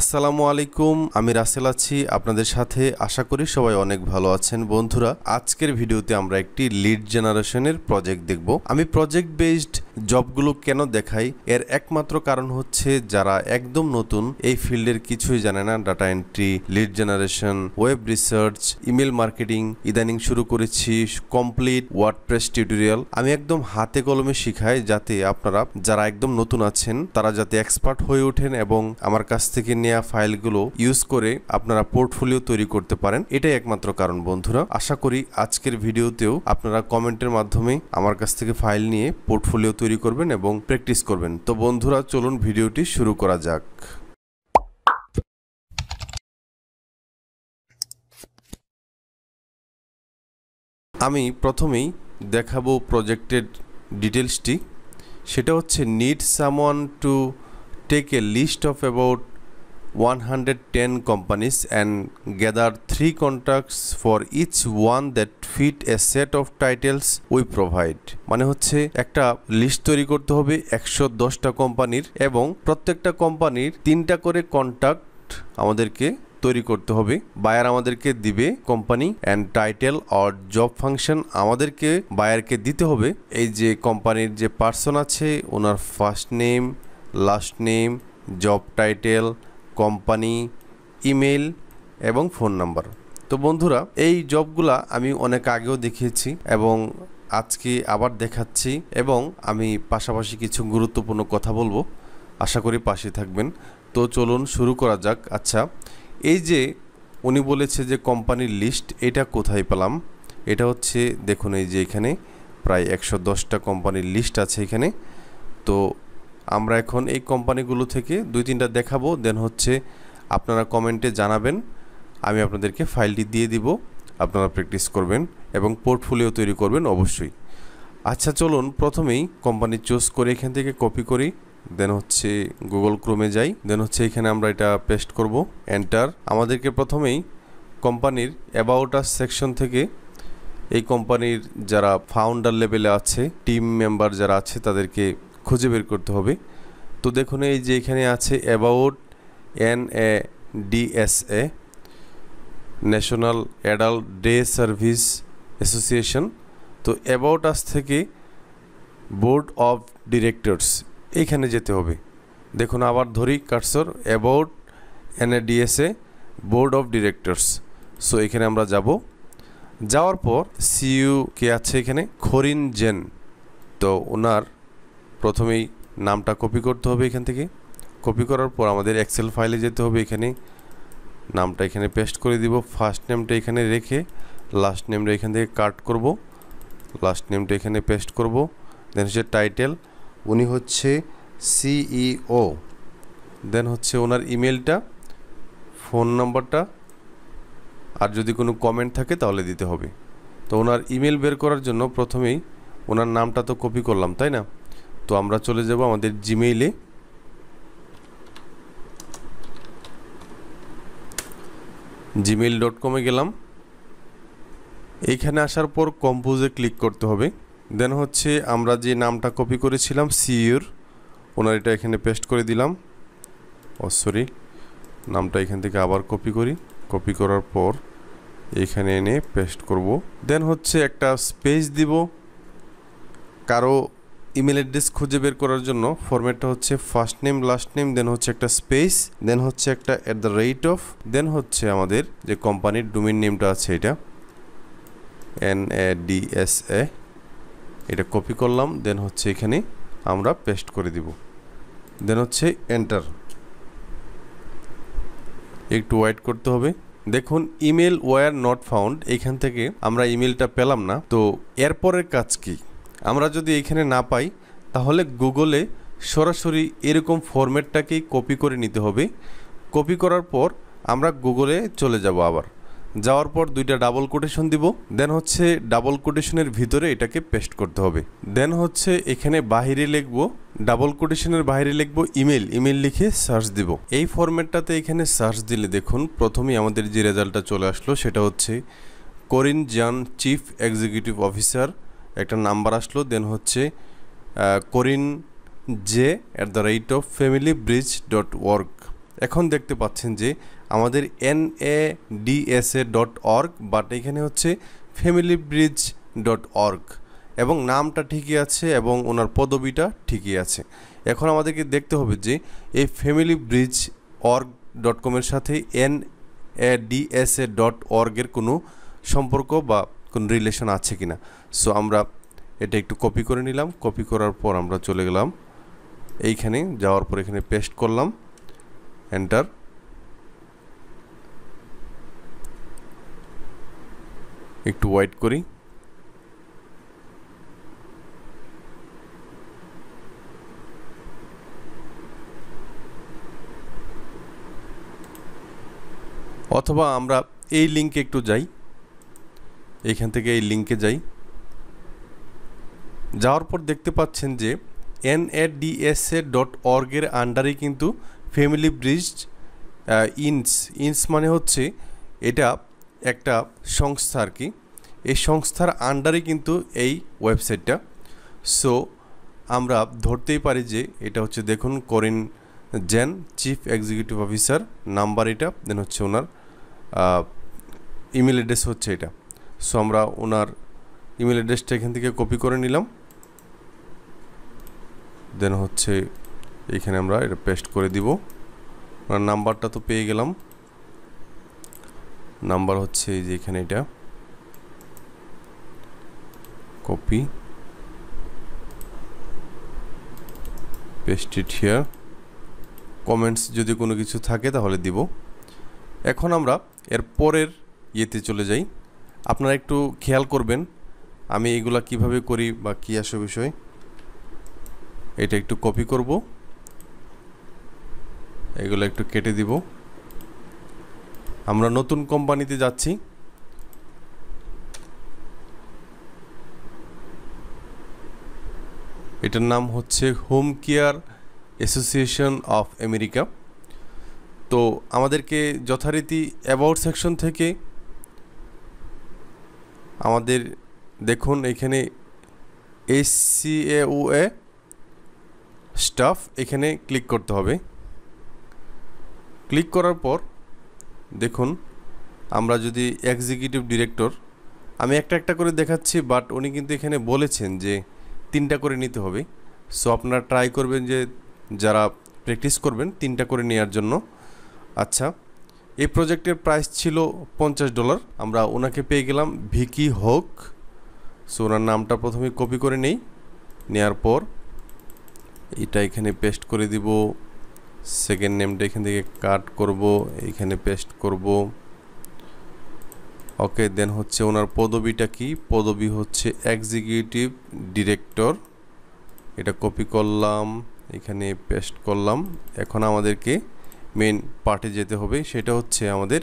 আসসালামু আলাইকুম আমি রাসেল আছি আপনাদের সাথে আশা করি সবাই অনেক ভালো আছেন বন্ধুরা আজকের ভিডিওতে আমরা একটি লিড জেনারেশনের প্রজেক্ট দেখব আমি প্রজেক্ট বেসড জবগুলো কেন দেখাই এর একমাত্র কারণ হচ্ছে যারা একদম নতুন এই ফিল্ডের কিছুই জানে না data entry lead generation web research email marketing ইদানিং শুরু করেছি কমপ্লিট ওয়ার্ড প্রেস টিউটোরিয়াল আমি একদম হাতে কলমে শিখাই যাতে আপনারা যারা একদম নতুন আছেন তারা যাতে এক্সপার্ট হয়ে ওঠেন এবং আমার কাছ থেকে নেওয়া ফাইলগুলো ইউজ করে আপনারা পোর্টফোলিও তৈরি করতে পারেন এটাই একমাত্র কারণ বন্ধুরা আশা করি আজকের ভিডিওতেও আপনারা কমেন্টের মাধ্যমে আমার কাছ থেকে ফাইল নিয়ে পোর্টফোলিও তৈরি করবেন এবং প্র্যাকটিস করবেন তো বন্ধুরা চলুন ভিডিওটি শুরু করা যাক আমি প্রথমেই দেখাবো প্রজেক্টের ডিটেলসটি সেটা হচ্ছে need someone to take a list of about 110 companies and gather three contracts for each one that fit a set of titles we provide মানে হচ্ছে একটা লিস্ট তৈরি করতে হবে 110টা কোম্পানির এবং প্রত্যেকটা কোম্পানির তিনটা করে কন্ট্রাক্ট আমাদেরকে তৈরি করতে হবে বায়ার আমাদেরকে দিবে company and title or job function আমাদেরকে বায়ারকে দিতে হবে এই যে কোম্পানির যে পার্সন আছে ওনার first name last name job title company email এবং ফোন নাম্বার তো বন্ধুরা এই জবগুলা আমি অনেক আগেও দেখিয়েছি এবং আজকে আবার দেখাচ্ছি এবং আমি পাশাপাশি কিছু গুরুত্বপূর্ণ কথা বলবো আশা করি পাশে থাকবেন তো চলুন শুরু করা যাক আচ্ছা এই যে উনি বলেছে যে কোম্পানির লিস্ট এটা কোথায় পেলাম এটা হচ্ছে দেখুন এই যে এখানে প্রায় একশো দশটা কোম্পানির লিস্ট আছে এখানে তো আমরা এখন এই কোম্পানিগুলো থেকে দুই তিনটা দেখাবো দেন হচ্ছে আপনারা কমেন্টে জানাবেন আমি আপনাদেরকে ফাইলটি দিয়ে দিব আপনারা প্র্যাকটিস করবেন এবং পোর্টফোলিও তৈরি করবেন অবশ্যই আচ্ছা চলুন প্রথমেই কোম্পানি চুজ করে এখান থেকে কপি করি দেন হচ্ছে গুগল ক্রোমে যাই দেন হচ্ছে এখানে আমরা এটা পেস্ট করব এন্টার আমাদেরকে প্রথমেই কোম্পানির অ্যাবাউট সেকশন থেকে এই কোম্পানির যারা ফাউন্ডার লেভেলে আছে টিম মেম্বার যারা আছে তাদেরকে খুঁজে বের করতে হবে তো দেখুন এই যে এখানে আছে about N A DSA national adult day service association তো অ্যাবাউট আস থেকে বোর্ড অফ ডিরেক্টরস এইখানে যেতে হবে দেখুন আবার ধরি কাটসর about NADSA board of directors so এখানে আমরা যাব যাওয়ার পর সিইউ কে আছে এখানে খরিন জেন তো ওনার প্রথমেই নামটা কপি করতে হবে এখান থেকে কপি করার পর আমাদের এক্সেল ফাইলে যেতে হবে এখানে নামটা এখানে পেস্ট করে দিব ফার্স্ট নেমটা এখানে রেখে লাস্ট নেমটা এখান থেকে কাট করব লাস্ট নেমটা এখানে পেস্ট করব দেন হচ্ছে টাইটেল উনি হচ্ছে সিইও দেন e হচ্ছে ওনার ইমেলটা ফোন নাম্বারটা আর যদি কোনো কমেন্ট থাকে তাহলে দিতে হবে তো ওনার ইমেল বের করার জন্য প্রথমেই ওনার নামটা তো কপি করলাম তাই না তো আমরা চলে যাব আমাদের জিমেইলে জিমেইল ডট কমে গেলাম এইখানে আসার পর কম্পোজে ক্লিক করতে হবে দেন হচ্ছে আমরা যে নামটা কপি করেছিলাম সিইউর ওনার এটা এখানে পেস্ট করে দিলাম ও oh, সরি নামটা এখান থেকে আবার কপি করি কপি করার পর এখানে এনে পেস্ট করব দেন হচ্ছে একটা স্পেস দিব কারো ইমেল অ্যাড্রেস খুঁজে বের করার জন্য ফর্মেটটা হচ্ছে first name last name then হচ্ছে একটা স্পেস দেন হচ্ছে একটা at the rate of then হচ্ছে আমাদের যে কোম্পানির ডোমেন নেমটা আছে এটা N A D S A এটা কপি করলাম দেন হচ্ছে এখানে আমরা পেস্ট করে দিব দেন হচ্ছে এন্টার একটু ওয়েট করতে হবে দেখুন ইমেল ওয়ার নট ফাউন্ড এখান থেকে আমরা ইমেলটা পেলাম না তো এরপরের কাজ কী আমরা যদি এখানে না পাই তাহলে গুগলে সরাসরি এরকম ফরম্যাটটাকেই কপি করে নিতে হবে কপি করার পর আমরা গুগলে চলে যাব আবার যাওয়ার পর দুইটা ডাবল কোটেশন দিব দেন হচ্ছে ডাবল কোটেশনের ভিতরে এটাকে পেস্ট করতে হবে দেন হচ্ছে এখানে বাহিরে লিখব ডাবল কোটেশনের বাইরে লিখব ইমেল ইমেল লিখে সার্চ দিব এই ফরম্যাটটাতে এখানে সার্চ দিলে দেখুন প্রথমেই আমাদের যে রেজাল্টটা চলে আসলো সেটা হচ্ছে করিন জান চিফ এক্সিকিউটিভ অফিসার একটা নাম্বার আসলো দেন হচ্ছে Corinne J at the rate of family bridge dot work এখন দেখতে পাচ্ছেন যে আমাদের N A DSA dot org but এখানে হচ্ছে ফ্যামিলি ব্রিজ ডট অর্গ এবং নামটা ঠিকই আছে এবং ওনার পদবিটা ঠিকই আছে এখন আমাদেরকে দেখতে হবে যে এই ফ্যামিলি ব্রিজ অর্গ ডট কমের সাথে এন এ ডিএসএ ডট অর্গের কোনো সম্পর্ক বা কোনো রিলেশন আছে কি না সো আমরা এটা একটু কপি করে নিলাম কপি করার পর আমরা চলে গেলাম এইখানে যাওয়ার পর এখানে পেস্ট করলাম এন্টার একটু ওয়াইট করি অথবা আমরা এই লিঙ্কে একটু যাই এইখান থেকে এই লিঙ্কে যাই যাওয়ার পর দেখতে পাচ্ছেন যে এন এ ডট অর্গের আন্ডারে কিন্তু ফ্যামিলি ব্রিজ ইনস ইনস মানে হচ্ছে এটা একটা সংস্থা আর কি এই সংস্থার আন্ডারে কিন্তু এই ওয়েবসাইটটা সো আমরা ধরতেই পারি যে এটা হচ্ছে দেখুন করিন জেন চিফ এক্সিকিউটিভ অফিসার নাম্বার এটা দেন হচ্ছে ওনার ইমেল অ্যাড্রেস হচ্ছে এটা সো আমরা ওনার ইমেল অ্যাড্রেসটা এখান থেকে কপি করে নিলাম দেন হচ্ছে এখানে আমরা এটা পেস্ট করে দিব ওনার নাম্বারটা তো পেয়ে গেলাম নাম্বার হচ্ছে যে এখানে এটা copy paste it here comments যদি কোনো কিছু থাকে তাহলে দিব এখন আমরা এর পরের ইয়েতে চলে যাই আপনারা একটু খেয়াল করবেন আমি এগুলা কিভাবে করি বা কী আসে বিষয় এটা একটু কপি করব এগুলো একটু কেটে দিব আমরা নতুন কোম্পানিতে যাচ্ছি এটার নাম হচ্ছে home care association of America তো আমাদেরকে যথারীতি অ্যাবাউট সেকশন থেকে আমাদের দেখুন এখানে S C A O A staff এখানে ক্লিক করতে হবে ক্লিক করার পর দেখুন আমরা যদি এক্সিকিউটিভ ডিরেক্টর আমি একটা একটা করে দেখাচ্ছি বাট উনি কিন্তু এখানে বলেছেন যে তিনটা করে নিতে হবে সো আপনারা ট্রাই করবেন যে যারা প্র্যাকটিস করবেন তিনটা করে নেওয়ার জন্য আচ্ছা এই প্রজেক্টের প্রাইস ছিল পঞ্চাশ ডলার আমরা ওনাকে পেয়ে গেলাম ভিকি হোক সো ওনার নামটা প্রথমে কপি করে নেই নেয়ার পর এটা এখানে পেস্ট করে দিব সেকেন্ড নেমটা এখান থেকে কাট করব এখানে পেস্ট করব ওকে দেন হচ্ছে ওনার পদবিটা কি পদবি হচ্ছে এক্সিকিউটিভ ডিরেক্টর এটা কপি করলাম এখানে পেস্ট করলাম এখন আমাদেরকে মেন পার্টে যেতে হবে সেটা হচ্ছে আমাদের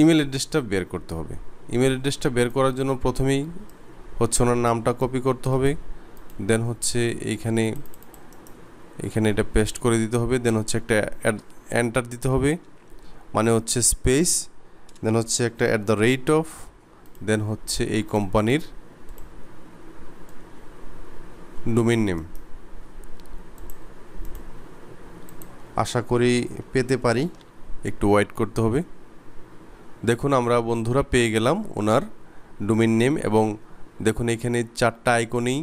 ইমেল অ্যাড্রেসটা বের করতে হবে ইমেল অ্যাড্রেসটা বের করার জন্য প্রথমেই হচ্ছে ওনার নামটা কপি করতে হবে দেন হচ্ছে এইখানে এখানে এটা পেস্ট করে দিতে হবে দেন হচ্ছে একটা এন্টার দিতে হবে মানে হচ্ছে স্পেস দেন হচ্ছে একটা at the rate of then হচ্ছে এই কোম্পানির ডোমেন নেম আশা করি পেতে পারি একটু ওয়েট করতে হবে দেখুন আমরা বন্ধুরা পেয়ে গেলাম ওনার ডোমেন নেম এবং দেখুন এখানে চারটা আইকনেই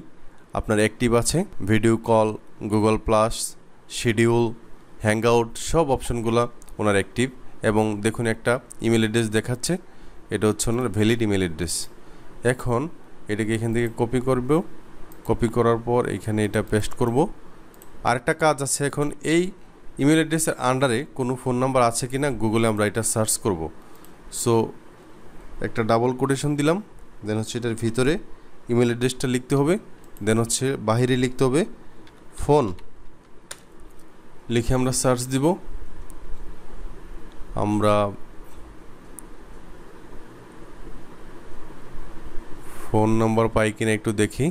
আপনার অ্যাক্টিভ আছে video call Google plus schedule hangout সব অপশনগুলো ওনার অ্যাক্টিভ এবং দেখুন একটা ইমেল অ্যাড্রেস দেখাচ্ছে এটা হচ্ছে ওনার ভ্যালিড ইমেল অ্যাড্রেস এখন এটাকে এখান থেকে কপি করব কপি করার পর এখানে এটা পেস্ট করব আরেকটা কাজ আছে এখন এই ইমেল অ্যাড্রেসের আন্ডারে কোনো ফোন নাম্বার আছে কি না গুগলে আমরা এটা সার্চ করব সো একটা ডাবল কোটেশন দিলাম দেন হচ্ছে এটার ভিতরে ইমেল অ্যাড্রেসটা লিখতে হবে দেন হচ্ছে বাহিরে লিখতে হবে ফোন লিখে আমরা সার্চ দিব আমরা ফোন নাম্বার পাই কিনা একটু দেখি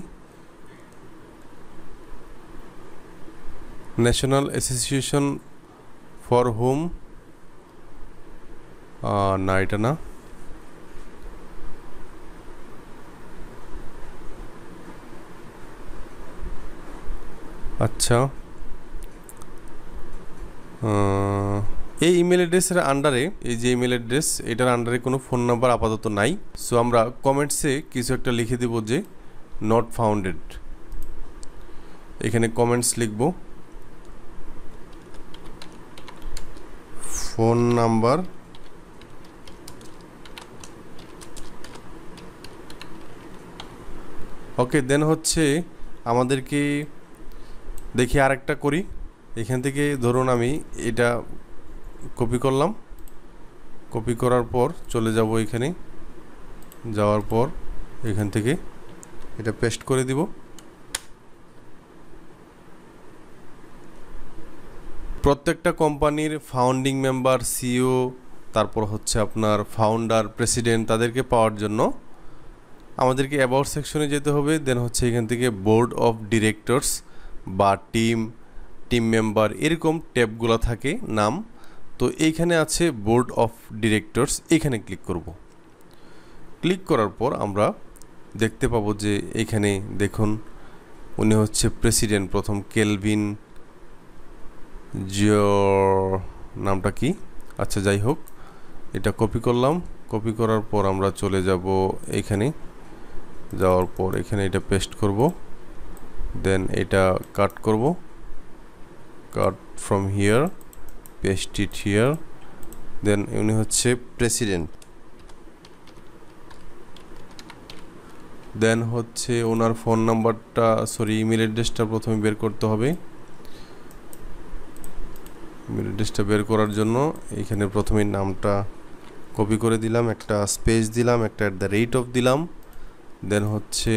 ন্যাশনাল অ্যাসোসিয়েশন ফর হোম না এটা না আচ্ছা এই ইমেল অ্যাড্রেসের আন্ডারে এই যে ইমেল অ্যাড্রেস এটার আন্ডারে কোনো ফোন নাম্বার আপাতত নাই সো আমরা কমেন্টসে কিছু একটা লিখে দেব যে নট ফাউন্ডেড এখানে কমেন্টস লিখবো ফোন নাম্বার ওকে দেন হচ্ছে আমাদেরকে দেখি আরেকটা করি এখান থেকে ধরুন আমি এটা কপি করলাম কপি করার পর চলে যাব এখানে যাওয়ার পর এখান থেকে এটা পেস্ট করে দিব প্রত্যেকটা কোম্পানির ফাউন্ডিং মেম্বার সিও তারপর হচ্ছে আপনার ফাউন্ডার প্রেসিডেন্ট তাদেরকে পাওয়ার জন্য আমাদেরকে অ্যাবাউট সেকশনে যেতে হবে দেন হচ্ছে এখান থেকে বোর্ড অফ ডিরেক্টরস বা টিম টিম মেম্বার এরকম ট্যাবগুলো থাকে নাম তো এইখানে আছে বোর্ড অফ ডিরেক্টরস এখানে ক্লিক করব ক্লিক করার পর আমরা দেখতে পাবো যে এখানে দেখুন উনি হচ্ছে প্রেসিডেন্ট প্রথম কেলভিন জিওর নামটা কি আচ্ছা যাই হোক এটা কপি করলাম কপি করার পর আমরা চলে যাব এইখানে যাওয়ার পর এখানে এটা পেস্ট করব দেন এটা কাট করব cut from here paste it here then উনি হচ্ছে প্রেসিডেন্ট দেন হচ্ছে ওনার ফোন নাম্বারটা সরি ইমেল অ্যাড্রেসটা প্রথমে বের করতে হবে মেরিট লিস্টটা বের করার জন্য এখানে প্রথমে নামটা কপি করে দিলাম একটা স্পেস দিলাম একটা অ্যাট দ্য রেট অফ দিলাম দেন হচ্ছে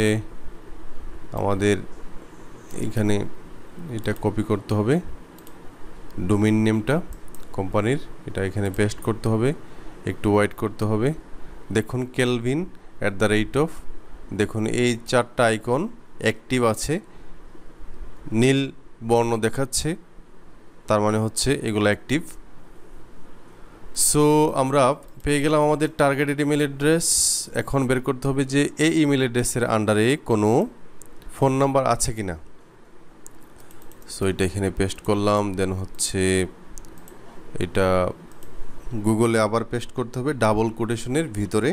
আমাদের এখানে এটা কপি করতে হবে ডোমেন নেমটা কোম্পানির এটা এখানে পেস্ট করতে হবে একটু ওয়াইড করতে হবে দেখুন Kelvin at the rate of দেখুন এই চারটা আইকন অ্যাক্টিভ আছে নীল বর্ণ দেখাচ্ছে তার মানে হচ্ছে এগুলো অ্যাক্টিভ সো আমরা পেয়ে গেলাম আমাদের টার্গেটেড ইমেল অ্যাড্রেস এখন বের করতে হবে যে এই ইমেল অ্যাড্রেসের আন্ডারে কোনো ফোন নাম্বার আছে কি না সো এটা এখানে পেস্ট করলাম দেন হচ্ছে এটা গুগলে আবার পেস্ট করতে হবে ডাবল কোটেশনের ভিতরে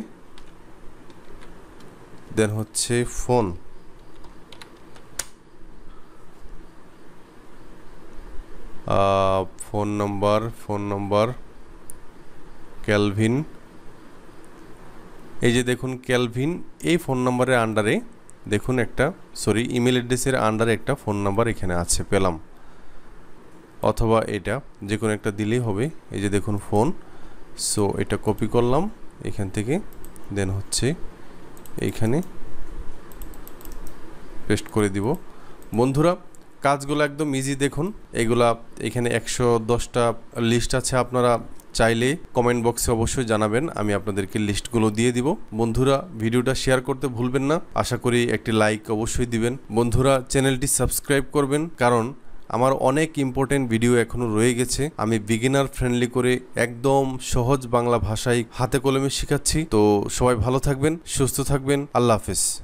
দেন হচ্ছে phone phone number phone number Calvin এই যে দেখুন ক্যালভিন এই ফোন নম্বরের আন্ডারে দেখুন একটা সরি ইমেল অ্যাড্রেসের আন্ডারে একটা ফোন নাম্বার এখানে আছে পেলাম অথবা এটা যে কোনো একটা দিলেই হবে এই যে দেখুন ফোন সো এটা কপি করলাম এখান থেকে দেন হচ্ছে এইখানে পেস্ট করে দিব বন্ধুরা কাজগুলো একদম ইজি দেখুন এগুলা এখানে একশো দশটা লিস্ট আছে আপনারা চাইলে কমেন্ট বক্সে অবশ্যই জানাবেন আমি আপনাদেরকে লিস্টগুলো দিয়ে দিব বন্ধুরা ভিডিওটা শেয়ার করতে ভুলবেন না আশা করি একটি লাইক অবশ্যই দিবেন বন্ধুরা চ্যানেলটি সাবস্ক্রাইব করবেন কারণ আমার অনেক ইম্পর্টেন্ট ভিডিও এখনও রয়ে গেছে আমি বিগিনার ফ্রেন্ডলি করে একদম সহজ বাংলা ভাষায় হাতে কলমে শেখাচ্ছি তো সবাই ভালো থাকবেন সুস্থ থাকবেন আল্লাহ হাফিজ